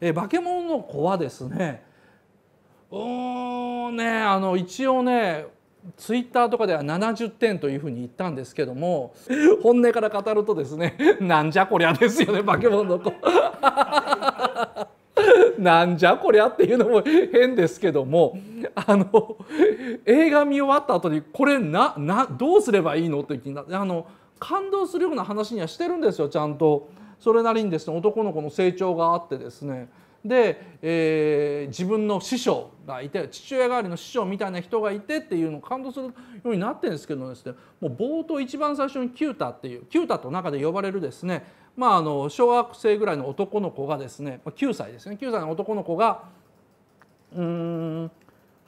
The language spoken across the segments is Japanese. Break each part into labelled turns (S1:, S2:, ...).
S1: え化け物の子はですねうんねあの一応ねツイッターとかでは70点というふうに言ったんですけども本音から語るとですねなんじゃこりゃですよね化け物の子。なんじゃこりゃっていうのも変ですけどもあの映画見終わった後にこれななどうすればいいのって気ってあの感動するような話にはしてるんですよちゃんと。それなりにですね男の子の成長があってですねで、えー、自分の師匠がいて父親代わりの師匠みたいな人がいてっていうのを感動するようになってるんですけどですねもう冒頭一番最初にキュータっていうキュータと中で呼ばれるですねまああの小学生ぐらいの男の子がですね9歳ですね9歳の男の子がうん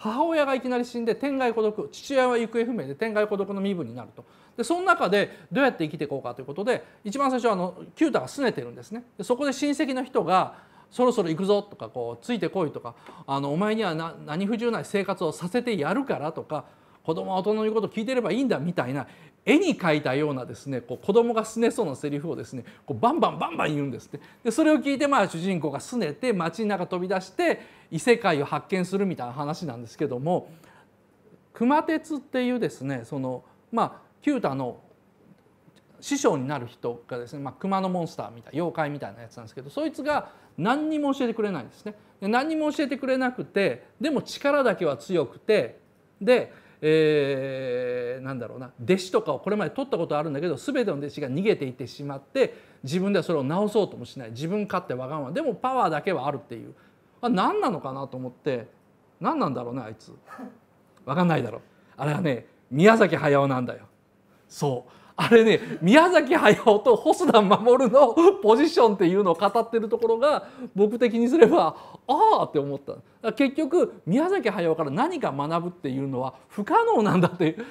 S1: 母親がいきなり死んで天涯孤独父親は行方不明で天涯孤独の身分になるとでその中でどうやって生きていこうかということで一番最初はあのー太が拗ねてるんですねでそこで親戚の人がそろそろ行くぞとかこうついてこいとかあのお前には何不自由ない生活をさせてやるからとか子供は大人の言うことを聞いてればいいんだみたいな絵に描いたようなですねこう子供がすねそうなセリフをですねこうバンバンバンバン言うんですってでそれを聞いてまあ主人公がすねて街の中飛び出して異世界を発見するみたいな話なんですけども熊徹っていうですねそのまあ九太の師匠になる人がですね、まあ、熊のモンスターみたい妖怪みたいなやつなんですけどそいつが何にも教えてくれないんですね。何にも教えてくれなくてでも力だけは強くてでえー、なんだろうな弟子とかをこれまで取ったことあるんだけど全ての弟子が逃げていってしまって自分ではそれを直そうともしない自分勝手わがままでもパワーだけはあるっていうあ何なのかなと思って何なんだろうねあいつ分かんないだろうあれはね宮崎駿なんだよそうあれね宮崎駿と細田守のポジションっていうのを語ってるところが僕的にすればああって思った結局宮崎駿から何か学ぶっていうのは不可能なんだっていう